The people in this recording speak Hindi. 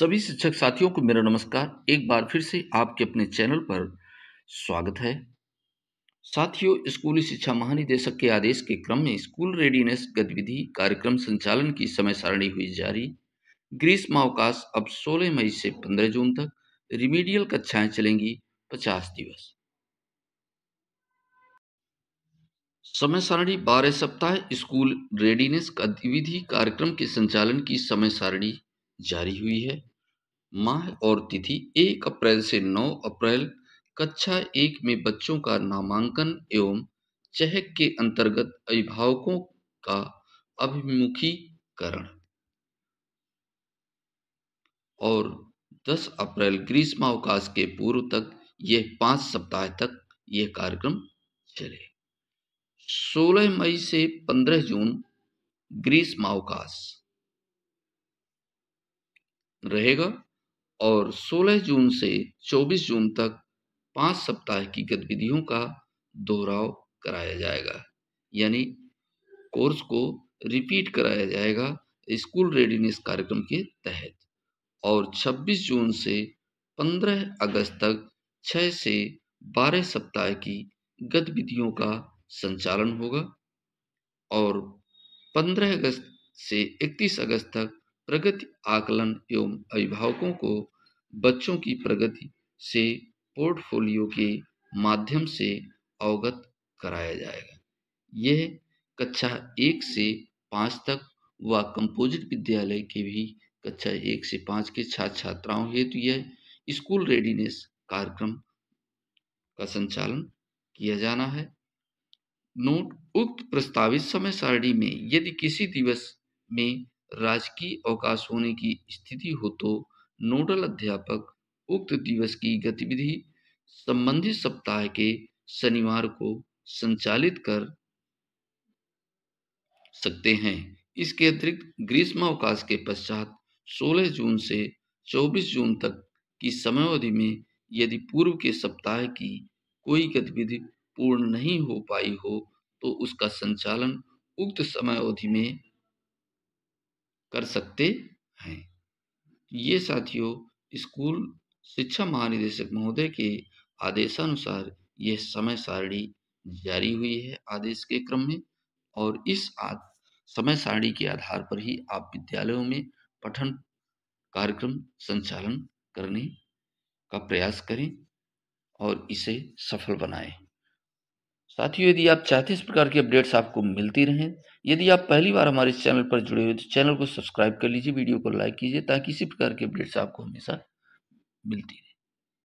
सभी शिक्षक साथियों को मेरा नमस्कार एक बार फिर से आपके अपने चैनल पर स्वागत है साथियों स्कूली शिक्षा महानिदेशक के आदेश के क्रम में स्कूल रेडीनेस गतिविधि कार्यक्रम संचालन की समय सारणी हुई जारी अवकाश अब 16 मई से 15 जून तक रिमीडियल कक्षाएं चलेंगी 50 दिवस समय सारणी बारह सप्ताह स्कूल रेडीनेस गतिविधि कार्यक्रम के संचालन की समय सारणी जारी हुई है माह और तिथि एक अप्रैल से नौ अप्रैल कक्षा एक में बच्चों का नामांकन एवं चहक के अंतर्गत अभिभावकों का अभिमुखीकरण और 10 अप्रैल अवकाश के पूर्व तक यह पांच सप्ताह तक यह कार्यक्रम चले 16 मई से 15 जून अवकाश रहेगा और 16 जून से 24 जून तक पांच सप्ताह की गतिविधियों का दोहराव कराया जाएगा यानी कोर्स को रिपीट कराया जाएगा स्कूल रेडीनेस कार्यक्रम के तहत और 26 जून से 15 अगस्त तक 6 से 12 सप्ताह की गतिविधियों का संचालन होगा और 15 अगस्त से 31 अगस्त तक प्रगति आकलन एवं अभिभावकों को बच्चों की प्रगति से पोर्टफोलियो के माध्यम से अवगत कराया जाएगा यह कक्षा एक से पाँच तक व कंपोजिट विद्यालय के भी कक्षा एक से पाँच के छात्र छात्राओं हेतु यह स्कूल रेडीनेस कार्यक्रम का संचालन किया जाना है नोट उक्त प्रस्तावित समय सारणी में यदि किसी दिवस में राजकीय अवकाश होने की स्थिति हो तो नोडल अध्यापक उक्त दिवस की गतिविधि संबंधित सप्ताह के शनिवार को संचालित कर सकते हैं इसके अतिरिक्त अवकाश के पश्चात 16 जून से 24 जून तक की समयावधि में यदि पूर्व के सप्ताह की कोई गतिविधि पूर्ण नहीं हो पाई हो तो उसका संचालन उक्त समय अवधि में कर सकते ये साथियों स्कूल शिक्षा महानिदेशक महोदय के आदेशानुसार यह समय सारणी जारी हुई है आदेश के क्रम में और इस समय सारणी के आधार पर ही आप विद्यालयों में पठन कार्यक्रम संचालन करने का प्रयास करें और इसे सफल बनाएं साथियों यदि आप चाहते इस प्रकार की अपडेट्स आपको मिलती रहें यदि आप पहली बार हमारे चैनल पर जुड़े हुए तो चैनल को सब्सक्राइब कर लीजिए वीडियो को लाइक कीजिए ताकि इसी प्रकार की अपडेट्स आपको हमेशा मिलती रहे